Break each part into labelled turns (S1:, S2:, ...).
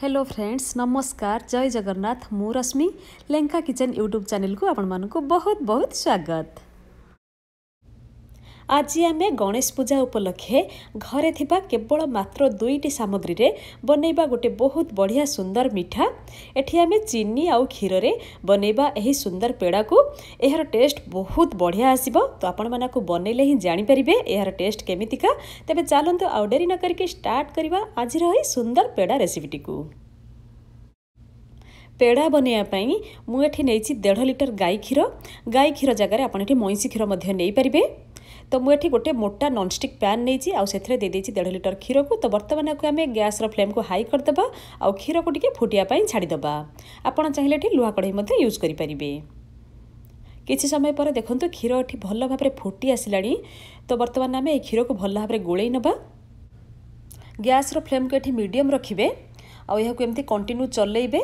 S1: hello friends नमस्कार जय जगन्नाथ मु रश्मि लेङ्का किचेन युट्युब च्यानेलको आउनु बहुत बहुत स्वागत ଆଜି ଆମେ ଗଣେଶ ପୂଜା ଉପଲକ୍ଷେ ଘରେ ଥିବା କେବଳ ମାତ୍ର ଦୁଇଟି ସାମଗ୍ରୀରେ ବନେଇବା ଗୋଟେ ବହୁତ ବଢ଼ିଆ ସୁନ୍ଦର ମିଠା ଏଠି ଆମେ ଚିନି ଆଉ କ୍ଷୀରରେ ବନେଇବା ଏହି ସୁନ୍ଦର ପେଡ଼ାକୁ ଏହାର ଟେଷ୍ଟ ବହୁତ ବଢ଼ିଆ ଆସିବ ତ ଆପଣମାନଙ୍କୁ ବନେଇଲେ ହିଁ ଜାଣିପାରିବେ ଏହାର ଟେଷ୍ଟ କେମିତିକା ତେବେ ଚାଲନ୍ତୁ ଆଉ ଡେରି ନ କରିକି ଷ୍ଟାର୍ଟ କରିବା ଆଜିର ଏହି ସୁନ୍ଦର ପେଡ଼ା ରେସିପିଟିକୁ ପେଡ଼ା ବନେଇବା ପାଇଁ ମୁଁ ଏଠି ନେଇଛି ଦେଢ଼ ଲିଟର ଗାଈ କ୍ଷୀର ଗାଈ କ୍ଷୀର ଜାଗାରେ ଆପଣ ଏଠି ମଇଁଷି କ୍ଷୀର ମଧ୍ୟ ନେଇପାରିବେ त म ए गए मोटा दे प्यान् आउँथे देढ लिटर को त गैस रो फ्लेम आउँ क्षीरको टिकै फुट्पै छाडिदे आप चाहिँ एुहा यूज युज परिबे किछि समय पर देखि एउटा भाव फुटिआसला बर्तीरको भल भावना मीडियम रखिबे आ एडम को युटि कंटिन्यू चलैबे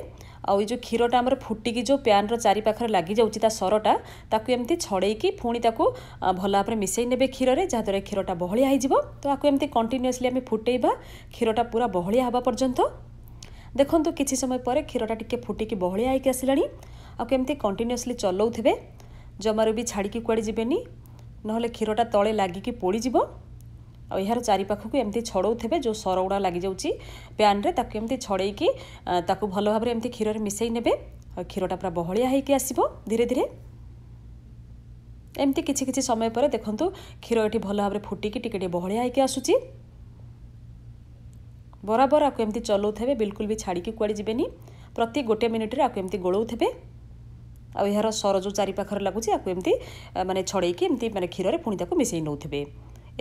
S1: ଆଉ ଏଇ ଯେଉଁ କ୍ଷୀରଟା ଆମର ଫୁଟିକି ଯେଉଁ ପ୍ୟାନ୍ର ଚାରିପାଖରେ ଲାଗିଯାଉଛି ତା ସରଟା ତାକୁ ଏମିତି ଛଡ଼େଇକି ପୁଣି ତାକୁ ଭଲ ଭାବରେ ମିଶାଇ ନେବେ କ୍ଷୀରରେ ଯାହାଦ୍ୱାରା କ୍ଷୀରଟା ବହଳିଆ ହୋଇଯିବ ତ ଆକୁ ଏମିତି କଣ୍ଟିନ୍ୟୁଅସ୍ଲି ଆମେ ଫୁଟେଇବା କ୍ଷୀରଟା ପୁରା ବହଳିଆ ହେବା ପର୍ଯ୍ୟନ୍ତ ଦେଖନ୍ତୁ କିଛି ସମୟ ପରେ କ୍ଷୀରଟା ଟିକିଏ ଫୁଟିକି ବହଳିଆ ହୋଇକି ଆସିଲାଣି ଆଉ କେମିତି କଣ୍ଟିନ୍ୟୁଅସ୍ଲି ଚଲାଉଥିବେ ଜମାରୁ ବି ଛାଡ଼ିକି କୁଆଡ଼େ ଯିବେନି ନହେଲେ କ୍ଷୀରଟା ତଳେ ଲାଗିକି ପୋଡ଼ିଯିବ ଆଉ ଏହାର ଚାରିପାଖକୁ ଏମିତି ଛଡ଼ଉଥିବେ ଯେଉଁ ସରଗୁଡ଼ା ଲାଗିଯାଉଛି ପ୍ୟାନ୍ରେ ତାକୁ ଏମିତି ଛଡ଼େଇକି ତାକୁ ଭଲ ଭାବରେ ଏମିତି କ୍ଷୀରରେ ମିଶାଇ ନେବେ ଆଉ କ୍ଷୀରଟା ପୁରା ବହଳିଆ ହେଇକି ଆସିବ ଧୀରେ ଧୀରେ ଏମିତି କିଛି କିଛି ସମୟ ପରେ ଦେଖନ୍ତୁ କ୍ଷୀର ଏଠି ଭଲ ଭାବରେ ଫୁଟିକି ଟିକେ ଟିକେ ବହଳିଆ ହେଇକି ଆସୁଛି ବରାବର ଆକୁ ଏମିତି ଚଲାଉଥିବେ ବିଲକୁଲ ବି ଛାଡ଼ିକି କୁଆଡ଼େ ଯିବେନି ପ୍ରତି ଗୋଟିଏ ମିନିଟ୍ରେ ଆକୁ ଏମିତି ଗୋଳାଉଥିବେ ଆଉ ଏହାର ସର ଯେଉଁ ଚାରିପାଖରେ ଲାଗୁଛି ଆକୁ ଏମିତି ମାନେ ଛଡ଼େଇକି ଏମିତି ମାନେ କ୍ଷୀରରେ ପୁଣି ତାକୁ ମିଶାଇ ନେଉଥିବେ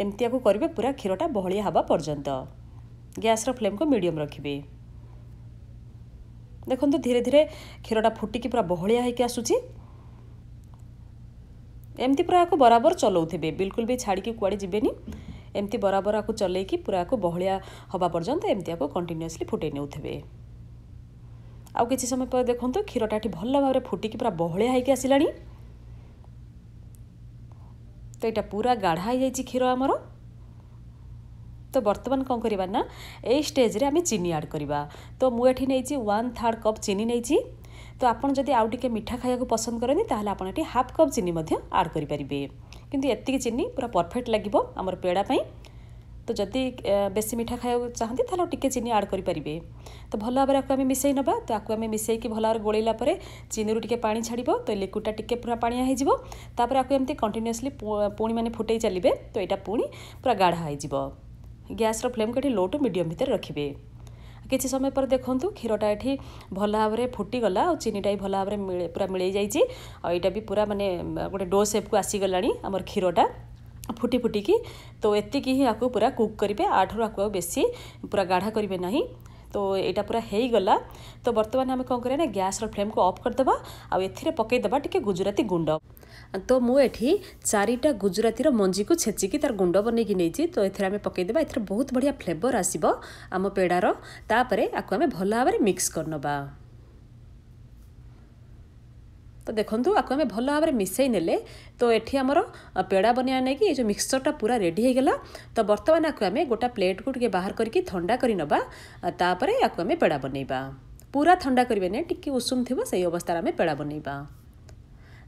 S1: ଏମିତିଆକୁ କରିବେ ପୁରା କ୍ଷୀରଟା ବହଳିଆ ହେବା ପର୍ଯ୍ୟନ୍ତ ଗ୍ୟାସ୍ର ଫ୍ଲେମ୍କୁ ମିଡ଼ିୟମ୍ ରଖିବି ଦେଖନ୍ତୁ ଧୀରେ ଧୀରେ କ୍ଷୀରଟା ଫୁଟିକି ପୁରା ବହଳିଆ ହୋଇକି ଆସୁଛି ଏମିତି ପୁରା ଆକୁ ବରାବର ଚଲାଉଥିବେ ବିଲକୁଲ ବି ଛାଡ଼ିକି କୁଆଡ଼େ ଯିବେନି ଏମିତି ବରାବର ଆକୁ ଚଲାଇକି ପୁରା ଆକୁ ବହଳିଆ ହେବା ପର୍ଯ୍ୟନ୍ତ ଏମିତି ଆକୁ କଣ୍ଟିନ୍ୟୁଅସ୍ଲି ଫୁଟେଇ ନେଉଥିବେ ଆଉ କିଛି ସମୟ ପରେ ଦେଖନ୍ତୁ କ୍ଷୀରଟା ଏଠି ଭଲ ଭାବରେ ଫୁଟିକି ପୁରା ବହଳିଆ ହୋଇକି ଆସିଲାଣି তো ଏଇଟା ପୁରା ଗାଢ଼ା ହେଇଯାଇଛି କ୍ଷୀର ଆମର ତ ବର୍ତ୍ତମାନ କ'ଣ କରିବା ନା ଏଇ ଷ୍ଟେଜ୍ରେ ଆମେ ଚିନି ଆଡ଼୍ କରିବା ତ ମୁଁ ଏଠି ନେଇଛି ୱାନ୍ ଥାର୍ଡ଼ କପ୍ ଚିନି ନେଇଛି ତ ଆପଣ ଯଦି ଆଉ ଟିକେ ମିଠା ଖାଇବାକୁ ପସନ୍ଦ କରନ୍ତି ତାହେଲେ ଆପଣ ଏଠି ହାଫ୍ କପ୍ ଚିନି ମଧ୍ୟ ଆଡ଼୍ କରିପାରିବେ କିନ୍ତୁ ଏତିକି ଚିନି ପୁରା ପରଫେକ୍ଟ ଲାଗିବ ଆମର ପେଡ଼ା ପାଇଁ ତ ଯଦି ବେଶୀ ମିଠା ଖାଇବାକୁ ଚାହାନ୍ତି ତାହେଲେ ଆଉ ଟିକିଏ ଚିନି ଆଡ଼୍ କରିପାରିବେ ତ ଭଲ ଭାବରେ ଆକୁ ଆମେ ମିଶାଇ ନେବା ତ ଆକୁ ଆମେ ମିଶାଇକି ଭଲ ଭାବରେ ଗୋଳେଇଲା ପରେ ଚିନିରୁ ଟିକିଏ ପାଣି ଛାଡ଼ିବ ତ ଲିକ୍ୱିଡ଼ଟା ଟିକିଏ ପୁରା ପାଣିଆ ହେଇଯିବ ତାପରେ ଆକୁ ଏମିତି କଣ୍ଟିନ୍ୟୁଅସ୍ଲି ପୁଣି ମାନେ ଫୁଟେଇ ଚାଲିବେ ତ ଏଇଟା ପୁଣି ପୁରା ଗାଢ଼ା ହେଇଯିବ ଗ୍ୟାସ୍ର ଫ୍ଲେମ୍କୁ ଏଠି ଲୋ ଟୁ ମିଡ଼ିୟମ୍ ଭିତରେ ରଖିବେ କିଛି ସମୟ ପରେ ଦେଖନ୍ତୁ କ୍ଷୀରଟା ଏଠି ଭଲ ଭାବରେ ଫୁଟିଗଲା ଆଉ ଚିନିଟା ବି ଭଲ ଭାବରେ ପୁରା ମିଳେଇ ଯାଇଛି ଆଉ ଏଇଟା ବି ପୁରା ମାନେ ଗୋଟେ ଡୋ ସେପ୍କୁ ଆସିଗଲାଣି ଆମର କ୍ଷୀରଟା ଫୁଟି ଫୁଟିକି ତ ଏତିକି ହିଁ ଆକୁ ପୁରା କୁକ୍ କରିବେ ଆଠାରୁ ଆକୁ ଆଉ ବେଶୀ ପୁରା ଗାଢ଼ା କରିବେ ନାହିଁ ତ ଏଇଟା ପୁରା ହେଇଗଲା ତ ବର୍ତ୍ତମାନ ଆମେ କ'ଣ କରିବା ନା ଗ୍ୟାସ୍ର ଫ୍ଲେମ୍କୁ ଅଫ୍ କରିଦେବା ଆଉ ଏଥିରେ ପକାଇଦେବା ଟିକେ ଗୁଜୁରାତି ଗୁଣ୍ଡ ତ ମୁଁ ଏଠି ଚାରିଟା ଗୁଜୁରାତିର ମଞ୍ଜିକୁ ଛେଚିକି ତାର ଗୁଣ୍ଡ ବନେଇକି ନେଇଛି ତ ଏଥିରେ ଆମେ ପକାଇଦେବା ଏଥିରେ ବହୁତ ବଢ଼ିଆ ଫ୍ଲେଭର୍ ଆସିବ ଆମ ପେଡ଼ାର ତାପରେ ଆକୁ ଆମେ ଭଲ ଭାବରେ ମିକ୍ସ କରିନେବା ତ ଦେଖନ୍ତୁ ଆକୁ ଆମେ ଭଲ ଭାବରେ ମିଶାଇ ନେଲେ ତ ଏଠି ଆମର ପେଡ଼ା ବନେଇବା ନେଇକି ଏ ଯେଉଁ ମିକ୍ସଚର୍ଟା ପୁରା ରେଡ଼ି ହେଇଗଲା ତ ବର୍ତ୍ତମାନ ଆକୁ ଆମେ ଗୋଟା ପ୍ଲେଟ୍କୁ ଟିକେ ବାହାର କରିକି ଥଣ୍ଡା କରି ନେବା ତାପରେ ଆକୁ ଆମେ ପେଡ଼ା ବନେଇବା ପୁରା ଥଣ୍ଡା କରିବେନି ଟିକେ ଉଷୁମ ଥିବ ସେଇ ଅବସ୍ଥାରେ ଆମେ ପେଡ଼ା ବନେଇବା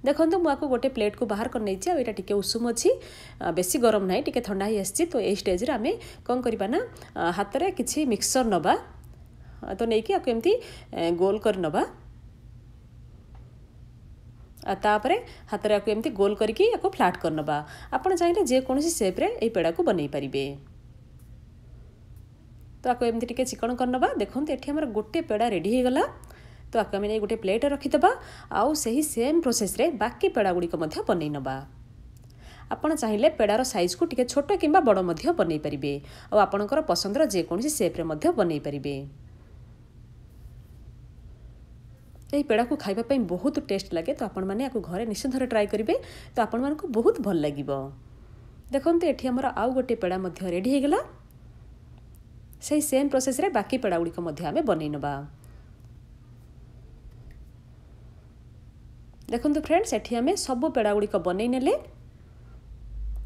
S1: ଦେଖନ୍ତୁ ମୁଁ ଆକୁ ଗୋଟେ ପ୍ଲେଟ୍କୁ ବାହାର କରିନେଇଛି ଆଉ ଏଇଟା ଟିକେ ଉଷୁମ ଅଛି ବେଶୀ ଗରମ ନାହିଁ ଟିକେ ଥଣ୍ଡା ହେଇ ଆସିଛି ତ ଏଇ ଷ୍ଟେଜ୍ରେ ଆମେ କ'ଣ କରିବା ନା ହାତରେ କିଛି ମିକ୍ସଚର୍ ନେବା ତ ନେଇକି ଆକୁ ଏମିତି ଗୋଲ କରି ନେବା ତାପରେ ହାତରେ ଆକୁ ଏମିତି ଗୋଲ କରିକି ୟାକୁ ଫ୍ଲାଟ୍ କରିନେବା ଆପଣ ଚାହିଁଲେ ଯେକୌଣସି ସେପ୍ରେ ଏଇ ପେଡ଼ାକୁ ବନେଇ ପାରିବେ ତ ଆକୁ ଏମିତି ଟିକିଏ ଚିକଣ କରିନେବା ଦେଖନ୍ତୁ ଏଠି ଆମର ଗୋଟିଏ ପେଡ଼ା ରେଡ଼ି ହୋଇଗଲା ତ ଆକୁ ଆମେ ନେଇ ଗୋଟିଏ ପ୍ଲେଟ୍ ରଖିଦେବା ଆଉ ସେହି ସେମ୍ ପ୍ରୋସେସ୍ରେ ବାକି ପେଡ଼ାଗୁଡ଼ିକ ମଧ୍ୟ ବନେଇ ନେବା ଆପଣ ଚାହିଁଲେ ପେଡ଼ାର ସାଇଜ୍କୁ ଟିକିଏ ଛୋଟ କିମ୍ବା ବଡ଼ ମଧ୍ୟ ବନେଇ ପାରିବେ ଆଉ ଆପଣଙ୍କର ପସନ୍ଦର ଯେକୌଣସି ସେପ୍ରେ ମଧ୍ୟ ବନେଇ ପାରିବେ ଏହି ପେଡ଼ାକୁ ଖାଇବା ପାଇଁ ବହୁତ ଟେଷ୍ଟ ଲାଗେ ତ ଆପଣମାନେ ଏହାକୁ ଘରେ ନିଶ୍ଚିତ ଥରେ ଟ୍ରାଏ କରିବେ ତ ଆପଣମାନଙ୍କୁ ବହୁତ ଭଲ ଲାଗିବ ଦେଖନ୍ତୁ ଏଠି ଆମର ଆଉ ଗୋଟିଏ ପେଡ଼ା ମଧ୍ୟ ରେଡ଼ି ହୋଇଗଲା ସେହି ସେମ୍ ପ୍ରୋସେସ୍ରେ ବାକି ପେଡ଼ା ଗୁଡ଼ିକ ମଧ୍ୟ ଆମେ ବନେଇ ନେବା ଦେଖନ୍ତୁ ଫ୍ରେଣ୍ଡସ୍ ଏଠି ଆମେ ସବୁ ପେଡ଼ା ଗୁଡ଼ିକ ବନେଇ ନେଲେ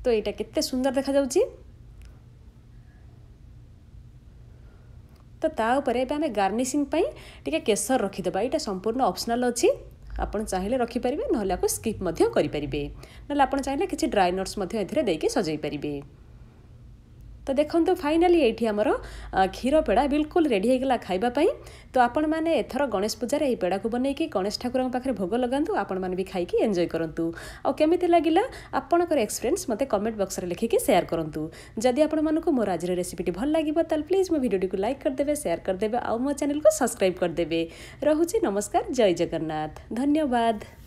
S1: ତ ଏଇଟା କେତେ ସୁନ୍ଦର ଦେଖାଯାଉଛି ତ ତା ଉପରେ ଏବେ ଆମେ ଗାର୍ନିସିଂ ପାଇଁ ଟିକେ କେଶର ରଖିଦେବା ଏଇଟା ସମ୍ପୂର୍ଣ୍ଣ ଅପସନାଲ୍ ଅଛି ଆପଣ ଚାହିଁଲେ ରଖିପାରିବେ ନହେଲେ ଆକୁ ସ୍କିପ୍ ମଧ୍ୟ କରିପାରିବେ ନହେଲେ ଆପଣ ଚାହିଁଲେ କିଛି ଡ୍ରାଏ ନଟ୍ସ ମଧ୍ୟ ଏଥିରେ ଦେଇକି ସଜାଇ ପାରିବେ তো ଦେଖନ୍ତୁ ଫାଇନାଲି ଏଇଠି ଆମର କ୍ଷୀର ପେଡ଼ା ବିଲକୁଲ ରେଡ଼ି ହେଇଗଲା ଖାଇବା ପାଇଁ ତ ଆପଣମାନେ ଏଥର ଗଣେଶ ପୂଜାରେ ଏହି ପେଡ଼ାକୁ ବନେଇକି ଗଣେଶ ଠାକୁରଙ୍କ ପାଖରେ ଭୋଗ ଲଗାନ୍ତୁ ଆପଣମାନେ ବି ଖାଇକି ଏନ୍ଜୟ କରନ୍ତୁ ଆଉ କେମିତି ଲାଗିଲା ଆପଣଙ୍କର ଏକ୍ସପିରିଏନ୍ସ ମୋତେ କମେଣ୍ଟ ବକ୍ସରେ ଲେଖିକି ସେୟାର କରନ୍ତୁ ଯଦି ଆପଣମାନଙ୍କୁ ମୋର ଆଜିର ରେସିପିଟି ଭଲ ଲାଗିବ ତାହେଲେ ପ୍ଲିଜ୍ ମୋ ଭିଡ଼ିଓଟିକୁ ଲାଇକ୍ କରିଦେବେ ସେୟାର କରିଦେବେ ଆଉ ମୋ ଚ୍ୟାନେଲକୁ ସବସ୍କ୍ରାଇବ୍ କରିଦେବେ ରହୁଛି ନମସ୍କାର ଜୟ ଜଗନ୍ନାଥ ଧନ୍ୟବାଦ